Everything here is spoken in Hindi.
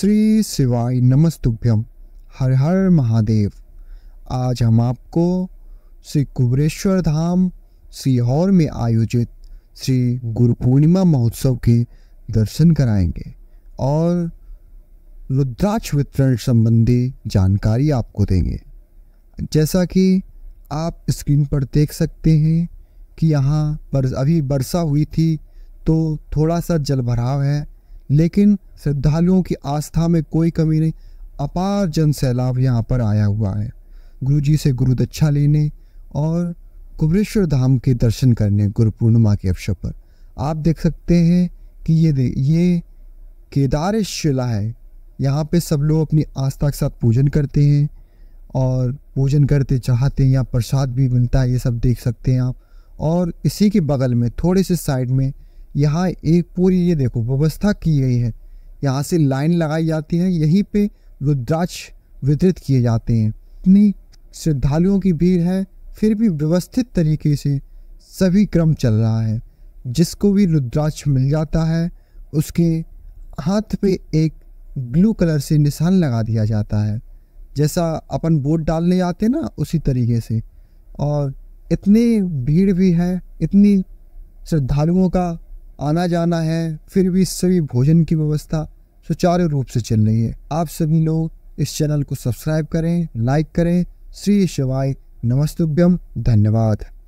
श्री शिवाय नमस्तुभ्यम हर हर महादेव आज हम आपको श्री कुबरेश्वर धाम सीहोर में आयोजित श्री गुरु पूर्णिमा महोत्सव के दर्शन कराएंगे और रुद्राक्ष वितरण संबंधी जानकारी आपको देंगे जैसा कि आप स्क्रीन पर देख सकते हैं कि यहाँ पर अभी वर्षा हुई थी तो थोड़ा सा जलभराव है लेकिन श्रद्धालुओं की आस्था में कोई कमी नहीं अपार जन सैलाब यहाँ पर आया हुआ है गुरु जी से गुरु दक्षा लेने और कुबरेश्वर धाम के दर्शन करने गुरु पूर्णिमा के अवसर पर आप देख सकते हैं कि ये ये केदारेश शिला है यहाँ पे सब लोग अपनी आस्था के साथ पूजन करते हैं और पूजन करते चाहते हैं यहाँ प्रसाद भी मिलता है ये सब देख सकते हैं आप और इसी के बगल में थोड़े से साइड में यहाँ एक पूरी ये देखो व्यवस्था की गई है यहाँ से लाइन लगाई जाती है यहीं पे रुद्राक्ष वितरित किए जाते हैं इतनी श्रद्धालुओं की भीड़ है फिर भी व्यवस्थित तरीके से सभी क्रम चल रहा है जिसको भी रुद्राक्ष मिल जाता है उसके हाथ पे एक ब्लू कलर से निशान लगा दिया जाता है जैसा अपन वोट डालने जाते हैं ना उसी तरीके से और इतनी भीड़ भी है इतनी श्रद्धालुओं का आना जाना है फिर भी सभी भोजन की व्यवस्था सुचारू रूप से चल रही है आप सभी लोग इस चैनल को सब्सक्राइब करें लाइक करें श्री शिवाय नमस्तुभ्यम धन्यवाद